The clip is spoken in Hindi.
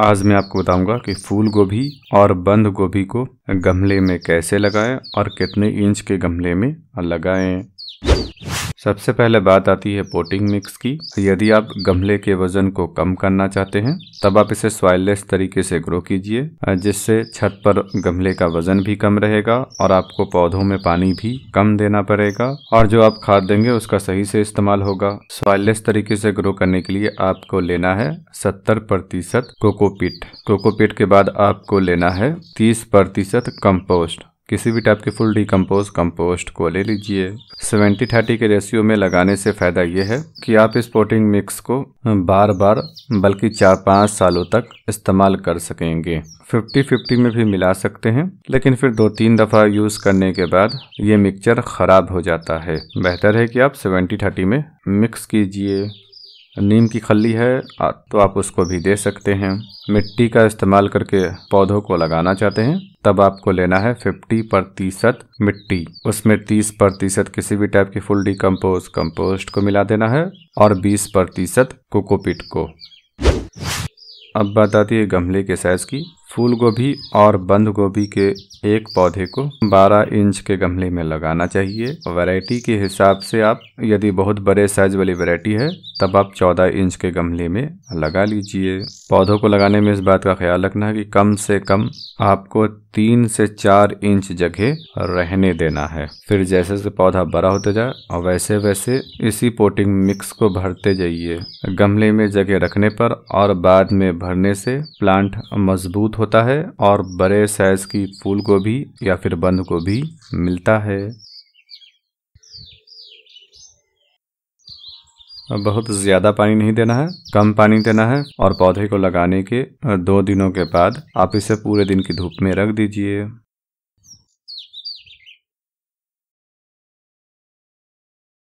आज मैं आपको बताऊंगा कि फूल गोभी और बंद गोभी को गमले में कैसे लगाएं और कितने इंच के गमले में लगाएं सबसे पहले बात आती है पोटिंग मिक्स की तो यदि आप गमले के वजन को कम करना चाहते हैं तब आप इसे स्वाइललेस तरीके से ग्रो कीजिए जिससे छत पर गमले का वजन भी कम रहेगा और आपको पौधों में पानी भी कम देना पड़ेगा और जो आप खाद देंगे उसका सही से इस्तेमाल होगा स्वाइललेस तरीके से ग्रो करने के लिए आपको लेना है सत्तर प्रतिशत कोकोपीट कोकोपिट के बाद आपको लेना है तीस प्रतिशत कम्पोस्ट किसी भी टाइप के फुल डिकम्पोज कंपोस्ट को ले लीजिए सेवेंटी थर्टी के रेशियो में लगाने से फ़ायदा यह है कि आप इस पोटिंग मिक्स को बार बार बल्कि चार पाँच सालों तक इस्तेमाल कर सकेंगे फिफ्टी फिफ्टी में भी मिला सकते हैं लेकिन फिर दो तीन दफ़ा यूज़ करने के बाद ये मिक्सचर ख़राब हो जाता है बेहतर है कि आप सेवेंटी थर्टी में मिक्स कीजिए नीम की खली है तो आप उसको भी दे सकते हैं मिट्टी का इस्तेमाल करके पौधों को लगाना चाहते हैं तब आपको लेना है 50 प्रतिशत मिट्टी उसमें 30 प्रतिशत किसी भी टाइप की फुल डी कम्पोज कम्पोस्ट को मिला देना है और 20 प्रतिशत कोकोपिट को अब बात आती है गमले के साइज की फूल गोभी और बंद गोभी के एक पौधे को 12 इंच के गमले में लगाना चाहिए वैरायटी के हिसाब से आप यदि बहुत बड़े साइज वाली वैरायटी है तब आप 14 इंच के गमले में लगा लीजिए पौधों को लगाने में इस बात का ख्याल रखना है कि कम से कम आपको तीन से चार इंच जगह रहने देना है फिर जैसे जैसे पौधा बड़ा होता जाए और वैसे वैसे इसी पोटिंग मिक्स को भरते जाइए गमले में जगह रखने पर और बाद में भरने से प्लांट मजबूत हो होता है और बड़े साइज की फूल गोभी या फिर बंद गोभी मिलता है बहुत ज़्यादा पानी नहीं देना है कम पानी देना है और पौधे को लगाने के दो दिनों के बाद आप इसे पूरे दिन की धूप में रख दीजिए